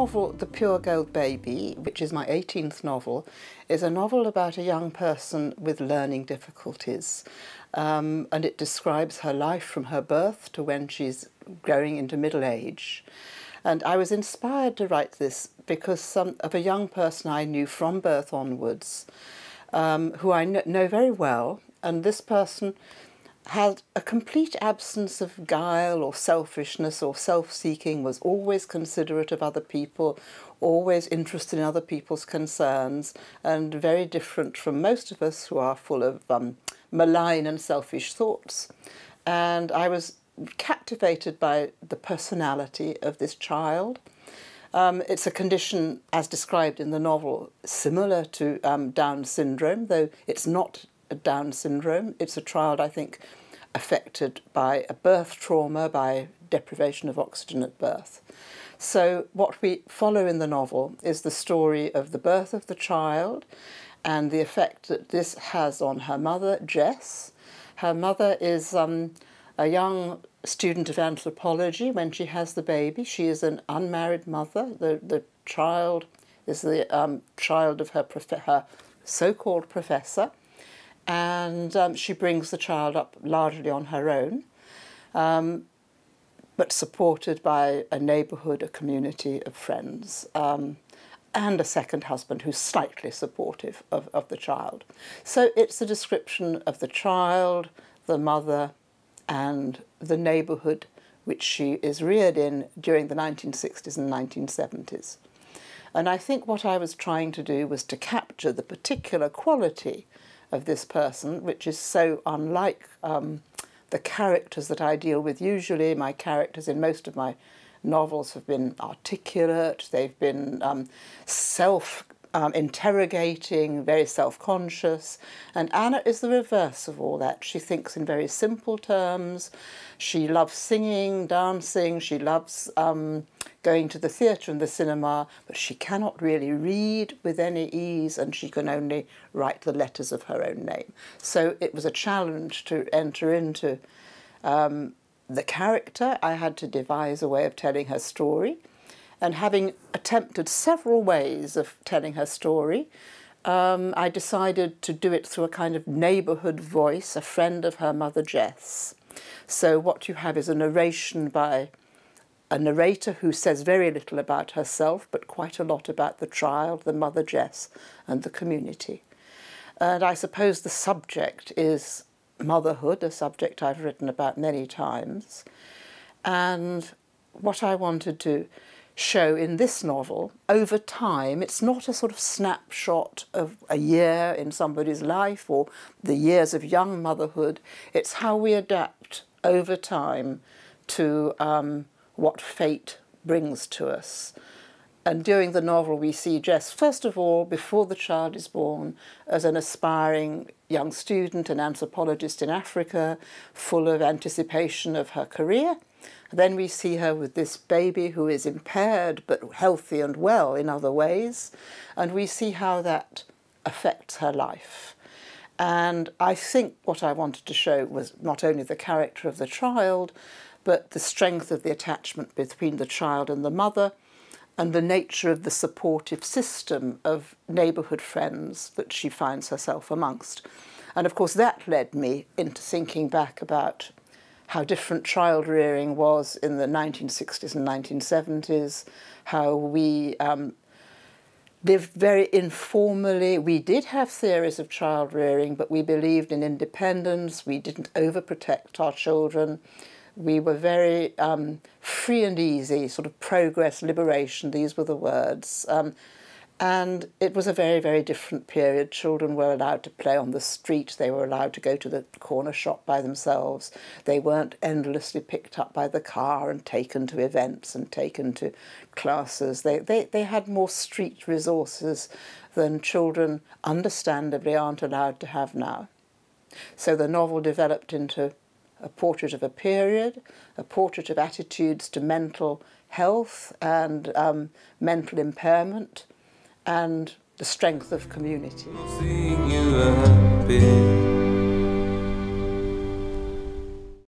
novel, The Pure Gold Baby, which is my 18th novel, is a novel about a young person with learning difficulties. Um, and it describes her life from her birth to when she's growing into middle age. And I was inspired to write this because some, of a young person I knew from birth onwards, um, who I know very well. And this person had a complete absence of guile or selfishness or self seeking, was always considerate of other people, always interested in other people's concerns, and very different from most of us who are full of um, malign and selfish thoughts. And I was captivated by the personality of this child. Um, it's a condition, as described in the novel, similar to um, Down syndrome, though it's not down syndrome. It's a child, I think, affected by a birth trauma, by deprivation of oxygen at birth. So, what we follow in the novel is the story of the birth of the child and the effect that this has on her mother, Jess. Her mother is um, a young student of anthropology when she has the baby. She is an unmarried mother. The, the child is the um, child of her, her so called professor and um, she brings the child up largely on her own, um, but supported by a neighbourhood, a community of friends, um, and a second husband who's slightly supportive of, of the child. So it's a description of the child, the mother, and the neighbourhood which she is reared in during the 1960s and 1970s. And I think what I was trying to do was to capture the particular quality of this person, which is so unlike um, the characters that I deal with usually. My characters in most of my novels have been articulate, they've been um, self um, interrogating, very self conscious. And Anna is the reverse of all that. She thinks in very simple terms. She loves singing, dancing, she loves um, going to the theatre and the cinema, but she cannot really read with any ease and she can only write the letters of her own name. So it was a challenge to enter into um, the character. I had to devise a way of telling her story. And having attempted several ways of telling her story, um, I decided to do it through a kind of neighbourhood voice, a friend of her mother Jess. So what you have is a narration by a narrator who says very little about herself, but quite a lot about the child, the mother Jess, and the community. And I suppose the subject is motherhood, a subject I've written about many times. And what I wanted to show in this novel, over time, it's not a sort of snapshot of a year in somebody's life or the years of young motherhood, it's how we adapt over time to. Um, what fate brings to us. And during the novel, we see Jess, first of all, before the child is born, as an aspiring young student, an anthropologist in Africa, full of anticipation of her career. Then we see her with this baby who is impaired but healthy and well in other ways, and we see how that affects her life. And I think what I wanted to show was not only the character of the child, but the strength of the attachment between the child and the mother and the nature of the supportive system of neighbourhood friends that she finds herself amongst. And of course, that led me into thinking back about how different child rearing was in the 1960s and 1970s, how we um, lived very informally. We did have theories of child rearing, but we believed in independence. We didn't overprotect our children. We were very um, free and easy, sort of progress, liberation, these were the words. Um, and it was a very, very different period. Children were allowed to play on the street. They were allowed to go to the corner shop by themselves. They weren't endlessly picked up by the car and taken to events and taken to classes. They, they, they had more street resources than children, understandably, aren't allowed to have now. So the novel developed into a portrait of a period, a portrait of attitudes to mental health and um, mental impairment, and the strength of community.